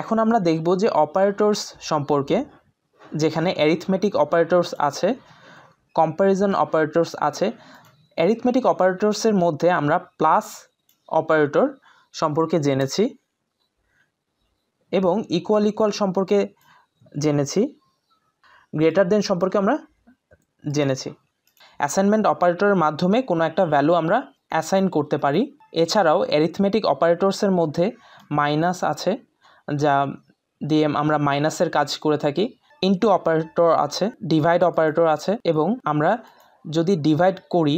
এখন আমরা দেখব যে অপারেটরস সম্পর্কে যেখানে অ্যারিথমেটিক অপারেটরস আছে কম্প্যারিজন অপারেটরস আছে অ্যারিথমেটিক অপারেটরসের মধ্যে আমরা প্লাস অপারেটর সম্পর্কে জেনেছি এবং ইকুয়াল ইকুয়াল সম্পর্কে জেনেছি গ্রেটার দেন সম্পর্কে আমরা জেনেছি অ্যাসাইনমেন্ট অপারেটরের মাধ্যমে কোনো একটা ভ্যালু আমরা অ্যাসাইন করতে পারি এছাড়াও অ্যারিথমেটিক অপারেটরসের মধ্যে মাইনাস আছে যা দিয়ে আমরা মাইনাসের কাজ করে থাকি ইনটু অপারেটর আছে ডিভাইড অপারেটর আছে এবং আমরা যদি ডিভাইড করি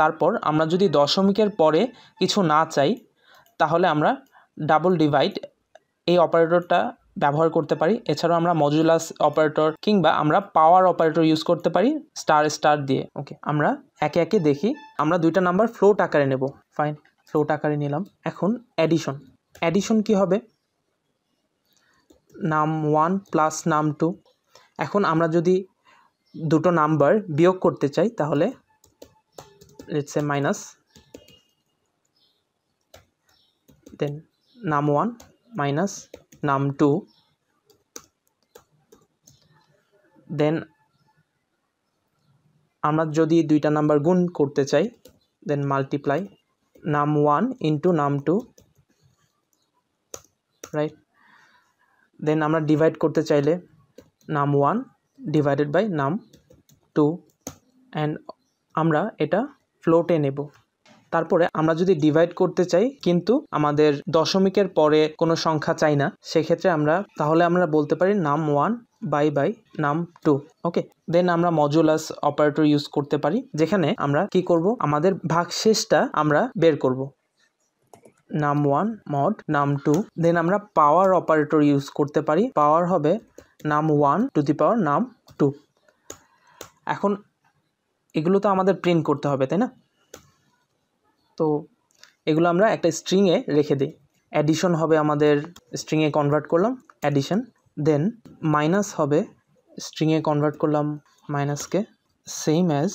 তারপর আমরা যদি দশমিকের পরে কিছু না চাই তাহলে আমরা ডাবল ডিভাইড এই অপারেটরটা ব্যবহার করতে পারি এছাড়াও আমরা মজুলাস অপারেটর কিংবা আমরা পাওয়ার অপারেটর ইউজ করতে পারি স্টার স্টার দিয়ে ওকে আমরা একে একে দেখি আমরা দুইটা নাম্বার ফ্লোট আকারে নেব ফাইন ফ্লোট আকারে নিলাম এখন অ্যাডিশন অ্যাডিশন কি হবে নাম ওয়ান প্লাস নাম টু এখন আমরা যদি দুটো নাম্বার বিয়োগ করতে চাই তাহলে let's A minus then num one minus num two then আমরা যদি দুইটা নাম্বার গুণ করতে চাই then multiply num one into num two right then আমরা ডিভাইড করতে চাইলে num one divided by num two and আমরা এটা ফ্লোটে নেব তারপরে আমরা যদি ডিভাইড করতে চাই কিন্তু আমাদের দশমিকের পরে কোনো সংখ্যা চাই না সেক্ষেত্রে আমরা তাহলে আমরা বলতে পারি num one by by num two okay then আমরা মজুলাস অপারেটর ইউজ করতে পারি যেখানে আমরা কি করব আমাদের ভাগ শেষটা আমরা বের করব num one mod num two then আমরা পাওয়ার অপারেটর ইউজ করতে পারি পাওয়ার হবে নাম ওয়ান টু দি পাওয়ার নাম টু এখন এগুলো তো আমাদের প্রিন্ট করতে হবে তাই না তো এগুলো আমরা একটা স্ট্রিংয়ে রেখে দিই অ্যাডিশন হবে আমাদের স্ট্রিংয়ে কনভার্ট করলাম অ্যাডিশন দেন মাইনাস হবে স্ট্রিংয়ে কনভার্ট করলাম মাইনাসকে same as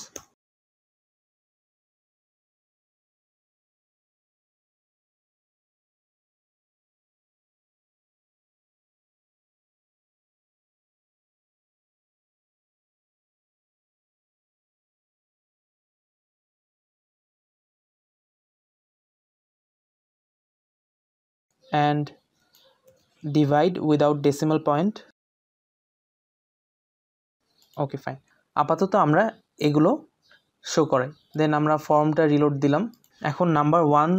and divide without decimal point okay fine আপাতত আমরা এগুলো শো করে দেন আমরা ফর্মটা রিলোড দিলাম এখন নাম্বার ওয়ান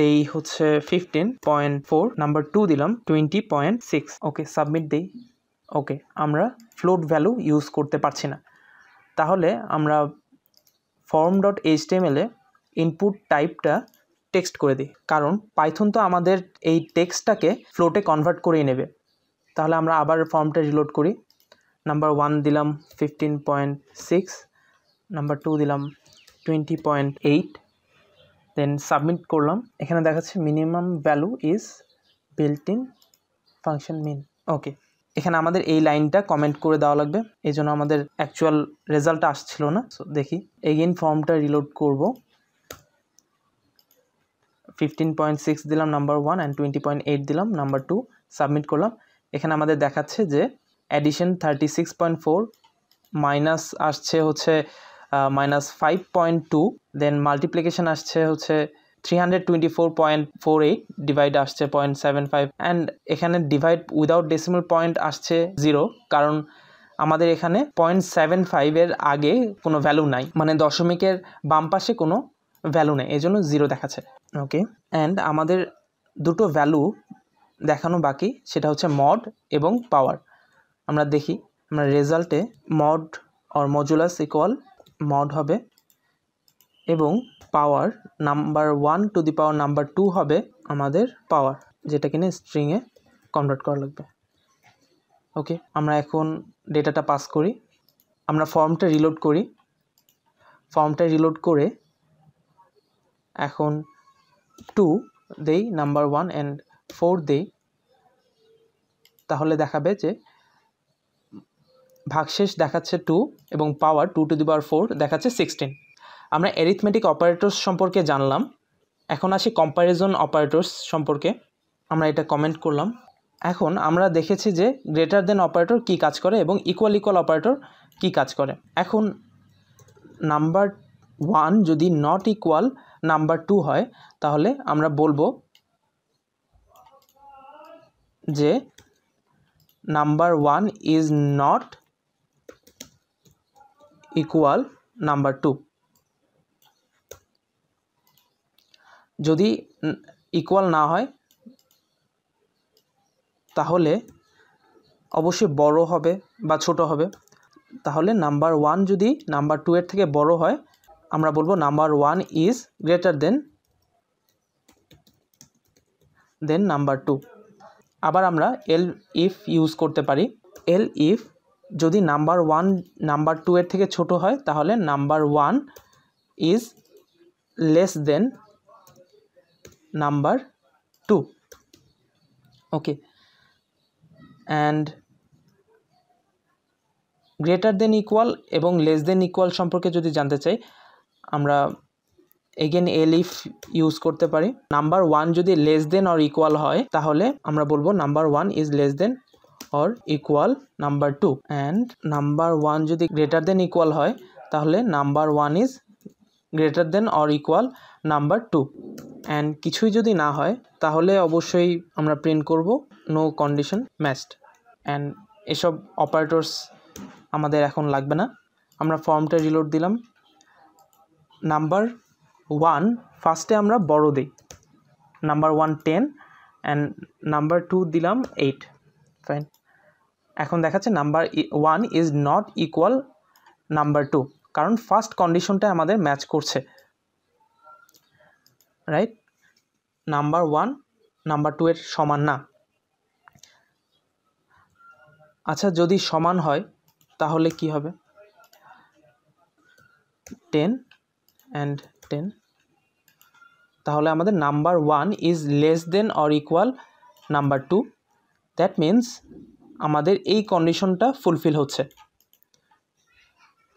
দেই হচ্ছে fifteen point four number two দিলাম twenty point six okay submit দিই ওকে আমরা ফ্লোট ভ্যালু ইউজ করতে পারছি না তাহলে আমরা ফর্ম ডট এইচ ইনপুট টাইপটা টেক্সট করে দিই কারণ পাইথন তো আমাদের এই টেক্সটটাকে ফ্লোটে কনভার্ট করেই নেবে তাহলে আমরা আবার ফর্মটা রিলোড করি নাম্বার ওয়ান দিলাম fifteen point six number two দিলাম twenty point eight then submit করলাম এখানে দেখাচ্ছে minimum value is built in function min okay এখানে আমাদের এই লাইনটা কমেন্ট করে দেওয়া লাগবে এই জন্য আমাদের অ্যাকচুয়াল রেজাল্ট আসছিল না সো দেখি এগেন ফর্মটা রিলোড করব ফিফটিন পয়েন্ট সিক্স দিলাম number one and twenty point eight দিলাম নাম্বার টু সাবমিট করলাম এখানে আমাদের দেখাচ্ছে যে addition thirty six point four minus আসছে হচ্ছে minus five point two then multiplication আসছে হচ্ছে three hundred twenty four point four eight divide আসছে পয়েন্ট সেভেন ফাইভ অ্যান্ড এখানে ডিভাইড উইদাউট ডেসিমাল পয়েন্ট আসছে জিরো কারণ আমাদের এখানে পয়েন্ট সেভেন ফাইভের আগে কোনো ভ্যালু নাই মানে দশমিকের বাম পাশে কোনো ভ্যালু নেই এই জন্য জিরো দেখাচ্ছে ওকে অ্যান্ড আমাদের দুটো ভ্যালু দেখানো বাকি সেটা হচ্ছে মড এবং পাওয়ার আমরা দেখি আমরা রেজাল্টে mod or modulus equal mod হবে এবং power number one to the power number two হবে আমাদের পাওয়ার যেটা কিনে স্ট্রিংয়ে কনভার্ট করা লাগবে ওকে আমরা এখন ডেটাটা পাস করি আমরা ফর্মটা রিলোড করি ফর্মটা রিলোড করে এখন টু দেই নাম্বার ওয়ান অ্যান্ড ফোর দেই তাহলে দেখাবে যে ভাগশেষ দেখাচ্ছে টু এবং power two to the power four দেখাচ্ছে সিক্সটিন আমরা অ্যারিথমেটিক অপারেটরস সম্পর্কে জানলাম এখন আসি কম্প্যারিজন অপারেটরস সম্পর্কে আমরা এটা কমেন্ট করলাম এখন আমরা দেখেছি যে গ্রেটার দেন অপারেটর কি কাজ করে এবং ইকুয়াল ইকুয়াল অপারেটর কি কাজ করে এখন নাম্বার ওয়ান যদি নট ইকুয়াল নাম্বার টু হয় তাহলে আমরা বলবো যে number one is not equal number two যদি ইকুয়াল না হয় তাহলে অবশ্যই বড় হবে বা ছোট হবে তাহলে নাম্বার ওয়ান যদি নাম্বার টু এর থেকে বড় হয় আমরা বলবো number one is greater than than number two আবার আমরা এল ইফ ইউজ করতে পারি এল ইফ যদি নাম্বার ওয়ান নাম্বার টু এর থেকে ছোট হয় তাহলে number one is less than number two okay and greater than equal এবং লেস দেন ইকুয়াল সম্পর্কে যদি জানতে চাই আমরা এগেন এল ইফ ইউজ করতে পারি নাম্বার ওয়ান যদি লেস দেন অর ইকুয়াল হয় তাহলে আমরা বলবো number one is less than or equal number two and number one যদি গ্রেটার দেন ইকুয়াল হয় তাহলে number one is greater than or equal number two and কিছুই যদি না হয় তাহলে অবশ্যই আমরা প্রিন্ট করব নো কন্ডিশন ম্যাচড অ্যান্ড এসব অপারেটরস আমাদের এখন লাগবে না আমরা ফর্মটা রিলোড দিলাম নাম্বার ওয়ান ফার্স্টে আমরা বড় দিই number one ten and number two দিলাম এইট ফাইন এখন দেখাচ্ছে number one is not equal number two কারণ ফার্স্ট কন্ডিশনটা আমাদের ম্যাচ করছে right number one number two এর সমান না আচ্ছা যদি সমান হয় তাহলে কি হবে টেন অ্যান্ড টেন তাহলে আমাদের number one is less than or equal number two that means আমাদের এই কন্ডিশনটা ফুলফিল হচ্ছে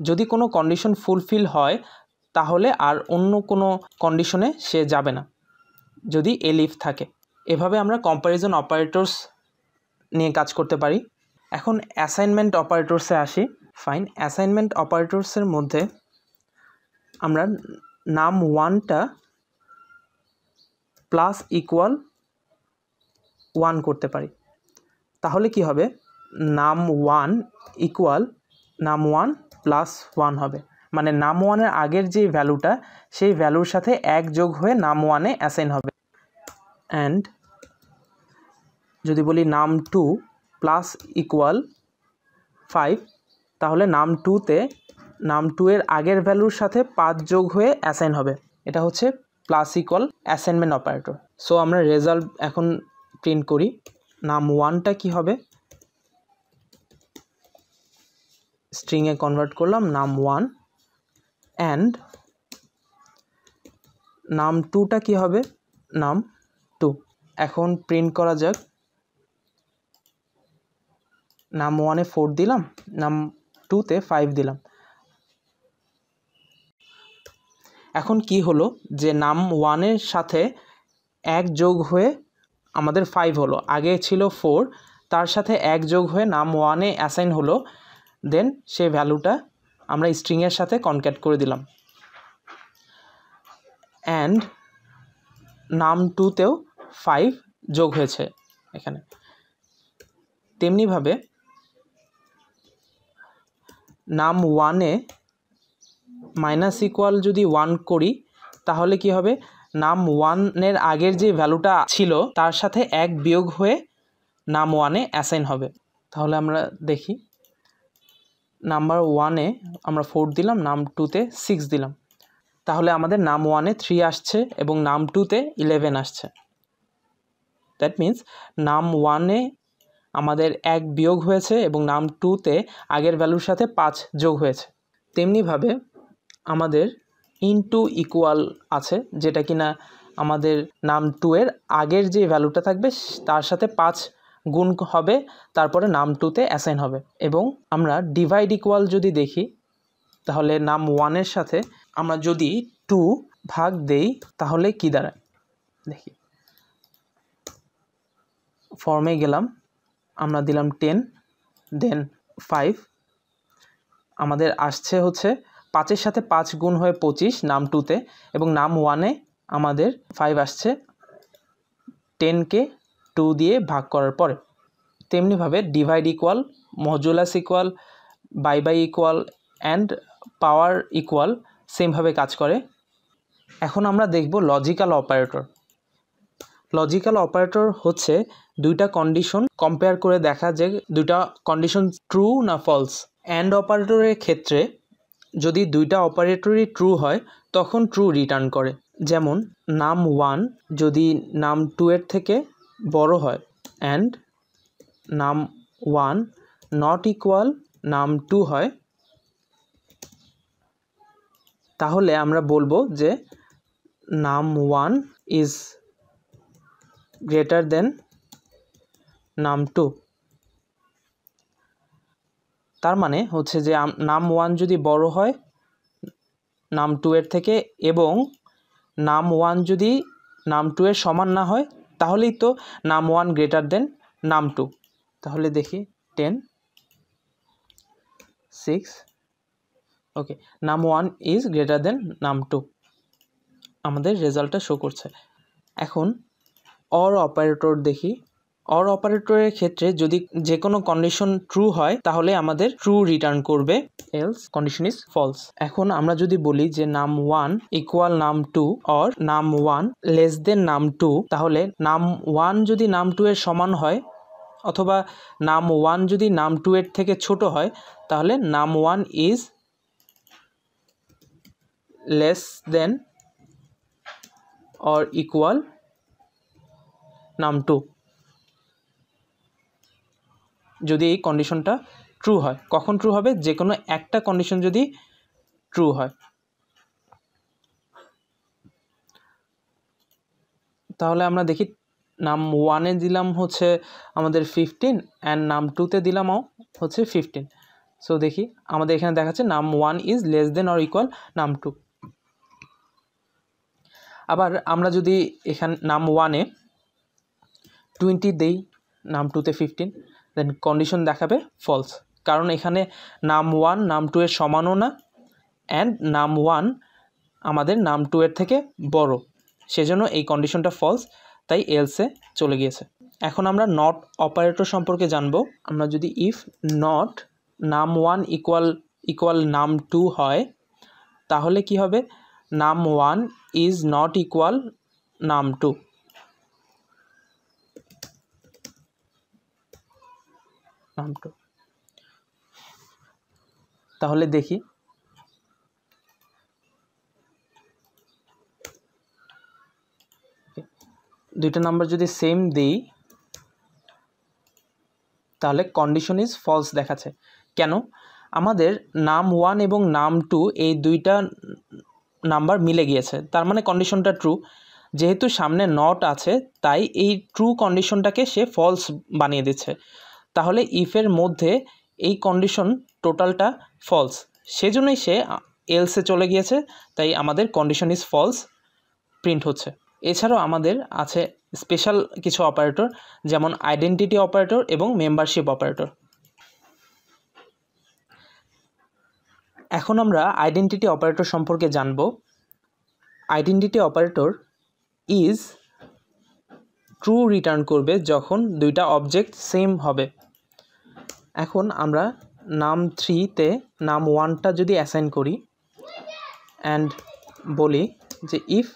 যদি কোনো কন্ডিশন ফুলফিল হয় তাহলে আর অন্য কোনো কন্ডিশনে সে যাবে না যদি এলিফ থাকে এভাবে আমরা কম্প্যারিজন অপারেটর্স নিয়ে কাজ করতে পারি এখন অ্যাসাইনমেন্ট অপারেটর্সে আসি ফাইন অ্যাসাইনমেন্ট অপারেটর্সের মধ্যে আমরা নাম ওয়ানটা প্লাস ইকুয়াল ওয়ান করতে পারি তাহলে কি হবে num one equal num one plus one হবে মানে নাম ওয়ানের আগের যে ভ্যালুটা সেই ভ্যালুর সাথে এক যোগ হয়ে নাম ওয়ানে অ্যাসাইন হবে অ্যান্ড যদি বলি নাম টু প্লাস ইকুয়াল ফাইভ তাহলে নাম টুতে নাম টু এর আগের ভ্যালুর সাথে পাঁচ যোগ হয়ে অ্যাসাইন হবে এটা হচ্ছে ক্লাসিক্যাল অ্যাসাইনমেন্ট অপারেটর সো আমরা রেজাল্ট এখন প্রিন্ট করি নাম ওয়ানটা কি হবে স্ট্রিংয়ে কনভার্ট করলাম নাম ওয়ান অ্যান্ড নাম টুটা কি হবে নাম টু এখন প্রিন্ট করা যাক নাম ওয়ানে ফোর দিলাম নাম টুতে ফাইভ দিলাম এখন কি হলো যে নাম ওয়ানের সাথে এক যোগ হয়ে আমাদের ফাইভ হলো আগে ছিল ফোর তার সাথে এক যোগ হয়ে নাম ওয়ানে অ্যাসাইন হলো দেন সে ভ্যালুটা আমরা স্ট্রিংয়ের সাথে কনক্যাক্ট করে দিলাম অ্যান্ড নাম টুতেও ফাইভ যোগ হয়েছে এখানে তেমনিভাবে নাম ওয়ানে মাইনাস ইকুয়াল যদি ওয়ান করি তাহলে কি হবে নাম ওয়ানের আগের যে ভ্যালুটা ছিল তার সাথে এক বিয়োগ হয়ে নাম ওয়ানে অ্যাসাইন হবে তাহলে আমরা দেখি নাম্বার ওয়ানে আমরা ফোর দিলাম নাম টুতে সিক্স দিলাম তাহলে আমাদের নাম ওয়ানে থ্রি আসছে এবং নাম টুতে ইলেভেন আসছে দ্যাট মিন্স নাম ওয়ানে আমাদের এক বিয়োগ হয়েছে এবং নাম টুতে আগের ভ্যালুর সাথে পাঁচ যোগ হয়েছে তেমনিভাবে আমাদের ইনটু ইকুয়াল আছে যেটা কিনা আমাদের নাম টু এর আগের যে ভ্যালুটা থাকবে তার সাথে পাঁচ গুণ হবে তারপরে নাম টুতে অ্যাসাইন হবে এবং আমরা ডিভাইড ইকুয়াল যদি দেখি তাহলে নাম ওয়ানের সাথে আমরা যদি টু ভাগ দেই তাহলে কি দাঁড়ায় দেখি ফর্মে গেলাম আমরা দিলাম টেন দেন ফাইভ আমাদের আসছে হচ্ছে পাঁচের সাথে পাঁচ গুণ হয়ে পঁচিশ নাম টুতে এবং নাম ওয়ানে আমাদের ফাইভ আসছে টেনকে টু দিয়ে ভাগ করার পরে তেমনিভাবে divide equal modulus equal by by equal and power equal সেমভাবে কাজ করে এখন আমরা দেখব লজিক্যাল অপারেটর লজিক্যাল অপারেটর হচ্ছে দুইটা কন্ডিশন কম্পেয়ার করে দেখা যে দুইটা কন্ডিশন ট্রু না ফলস অ্যান্ড অপারেটরের ক্ষেত্রে যদি দুইটা অপারেটরই ট্রু হয় তখন ট্রু রিটার্ন করে যেমন নাম ওয়ান যদি নাম টু এর থেকে বড় হয় and num one not equal num two হয় তাহলে আমরা বলবো যে num one is greater then num two তার মানে হচ্ছে যে নাম ওয়ান যদি বড় হয় নাম টু এর থেকে এবং নাম ওয়ান যদি নাম টু এর সমান না হয় তাহলেই তো নাম one greater than num two তাহলে দেখি টেন সিক্স ওকে নাম one is greater then num two আমাদের রেজাল্টটা শো করছে এখন অর অপারেটর দেখি অর অপারেটরের ক্ষেত্রে যদি যে কোনো কন্ডিশন ট্রু হয় তাহলে আমাদের ট্রু রিটার্ন করবে এলস কন্ডিশন ইজ ফলস এখন আমরা যদি বলি যে num one equal num two or num one less than num two তাহলে নাম ওয়ান যদি নাম টু এর সমান হয় অথবা নাম ওয়ান যদি নাম টু এর থেকে ছোট হয় তাহলে num one is less than or equal num two যদি এই কন্ডিশনটা ট্রু হয় কখন ট্রু হবে যে কোনো একটা কন্ডিশন যদি ট্রু হয় তাহলে আমরা দেখি নাম ওয়ানে দিলাম হচ্ছে আমাদের ফিফটিন অ্যান্ড নাম টুতে দিলামও হচ্ছে ফিফটিন সো দেখি আমাদের এখানে দেখাচ্ছে num one is less than or equal num two আবার আমরা যদি এখানে নাম ওয়ানে টোয়েন্টি দেই নাম টুতে ফিফটিন দেন কন্ডিশন দেখাবে ফলস কারণ এখানে নাম ওয়ান নাম টু এর সমানও না অ্যান্ড নাম ওয়ান আমাদের নাম টু এর থেকে বড় সেজন্য এই কন্ডিশনটা ফলস তাই এলসে চলে গিয়েছে এখন আমরা নট অপারেটর সম্পর্কে জানব আমরা যদি if not num one equal equal num two হয় তাহলে কি হবে num one is not equal num two পাম্পটু তাহলে দেখি দুইটা নাম্বার যদি সেম দিই তাহলে কন্ডিশন ইজ ফলস দেখাচ্ছে কেন আমাদের নাম ওয়ান এবং নাম টু এই দুইটা নাম্বার মিলে গিয়েছে তার মানে কন্ডিশনটা ট্রু যেহেতু সামনে নট আছে তাই এই ট্রু কন্ডিশনটাকে সে ফলস বানিয়ে দিচ্ছে তাহলে ইফের মধ্যে এই কন্ডিশন টোটালটা ফলস সেজন্যই সে এলসে চলে গিয়েছে তাই আমাদের কন্ডিশন ইজ ফলস প্রিন্ট হচ্ছে এছাড়াও আমাদের আছে স্পেশাল কিছু অপারেটর যেমন আইডেন্টিটি অপারেটর এবং মেম্বারশিপ অপারেটর এখন আমরা আইডেন্টিটি অপারেটর সম্পর্কে জানব identity operator is true return করবে যখন দুইটা অবজেক্ট সেম হবে এখন আমরা নাম থ্রিতে নাম ওয়ানটা যদি অ্যাসাইন করি অ্যান্ড বলি যে if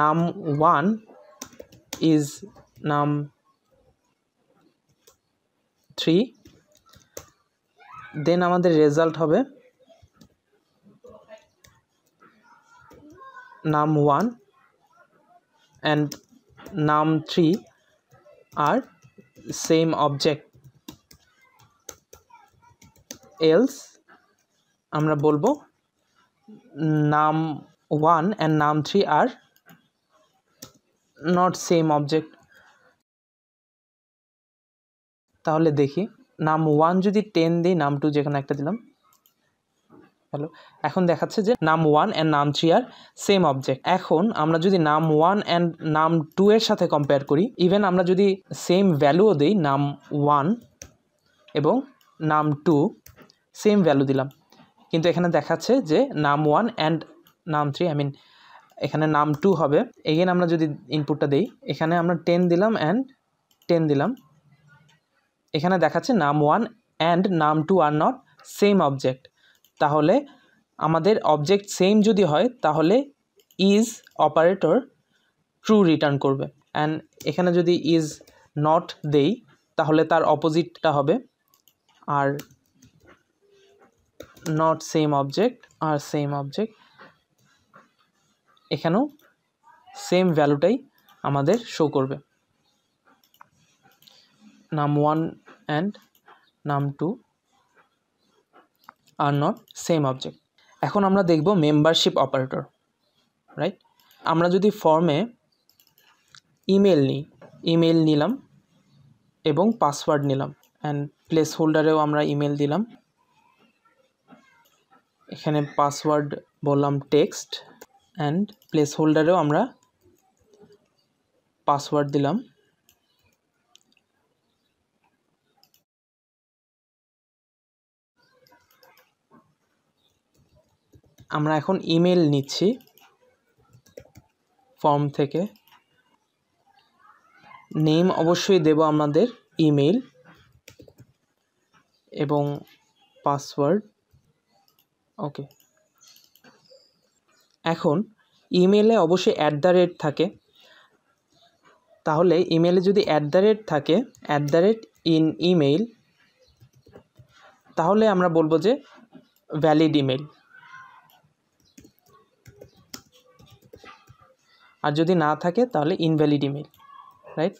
num one is num three then আমাদের রেজাল্ট হবে num one and num three are same object else আমরা বলবো num one and num three are not same object তাহলে দেখি নাম ওয়ান যদি টেন দিই নাম টু যেখানে একটা দিলাম হ্যালো এখন দেখাচ্ছে যে num one and num three are same object এখন আমরা যদি নাম ওয়ান অ্যান্ড নাম টু এর সাথে কম্পেয়ার করি ইভেন আমরা যদি সেম ভ্যালুও দিই নাম ওয়ান এবং নাম টু সেম ভ্যালু দিলাম কিন্তু এখানে দেখাচ্ছে যে num one and num three I mean এখানে নাম টু হবে এগেন আমরা যদি ইনপুটটা দিই এখানে আমরা টেন দিলাম অ্যান্ড টেন দিলাম এখানে দেখাচ্ছে num one and num two are not same object তাহলে আমাদের অবজেক্ট সেম যদি হয় তাহলে ইজ অপারেটর ট্রু রিটার্ন করবে অ্যান্ড এখানে যদি ইজ নট দেই তাহলে তার অপোজিটটা হবে are not same object are same object এখানেও সেম ভ্যালুটাই আমাদের শো করবে num one and num two are not same object এখন আমরা দেখব মেম্বারশিপ অপারেটর রাইট আমরা যদি ফর্মে ইমেল নিই ইমেল নিলাম এবং পাসওয়ার্ড নিলাম অ্যান্ড প্লেস হোল্ডারেও আমরা ইমেল দিলাম এখানে পাসওয়ার্ড বললাম টেক্সট অ্যান্ড প্লেস হোল্ডারেও আমরা পাসওয়ার্ড দিলাম আমরা এখন ইমেল নিচ্ছি ফর্ম থেকে নেম অবশ্যই দেব আমাদের ইমেল এবং পাসওয়ার্ড ওকে এখন ইমেলে অবশ্যই অ্যাট দ্য রেট থাকে তাহলে ইমেলে যদি অ্যাট দ্য রেট থাকে at the rate in email তাহলে আমরা বলবো যে ভ্যালিড ইমেল আর যদি না থাকে তাহলে ইনভ্যালিড ইমেল রাইট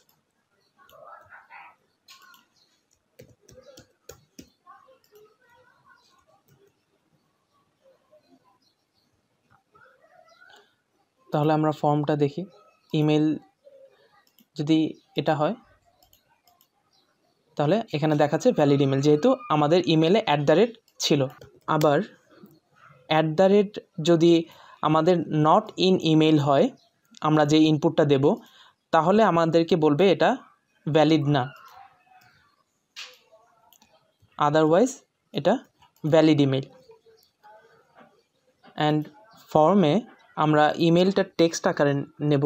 তাহলে আমরা ফর্মটা দেখি ইমেল যদি এটা হয় তাহলে এখানে দেখাচ্ছে ভ্যালিড ইমেল যেহেতু আমাদের ইমেলে অ্যাট দ্য রেট ছিল আবার অ্যাট দ্য রেট যদি আমাদের নট ইন ইমেল হয় আমরা যে ইনপুটটা দেব তাহলে আমাদেরকে বলবে এটা ভ্যালিড না আদারওয়াইজ এটা ভ্যালিড ইমেল অ্যান্ড ফর্মে আমরা ইমেলটা টেক্সট আকারে নেব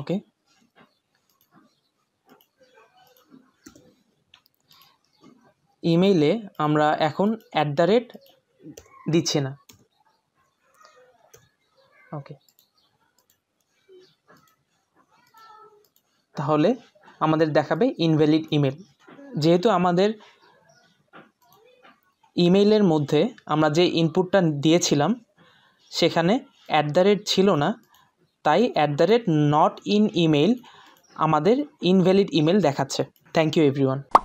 ওকে ইমেইলে আমরা এখন অ্যাট দ্য রেট দিচ্ছি না ওকে তাহলে আমাদের দেখাবে ইনভ্যালিড ইমেল যেহেতু আমাদের ইমেইলের মধ্যে আমরা যে ইনপুটটা দিয়েছিলাম সেখানে অ্যাট দ্য রেট ছিল না তাই at the rate not in email আমাদের ইনভ্যালিড ইমেল দেখাচ্ছে থ্যাংক ইউ এভরিওয়ান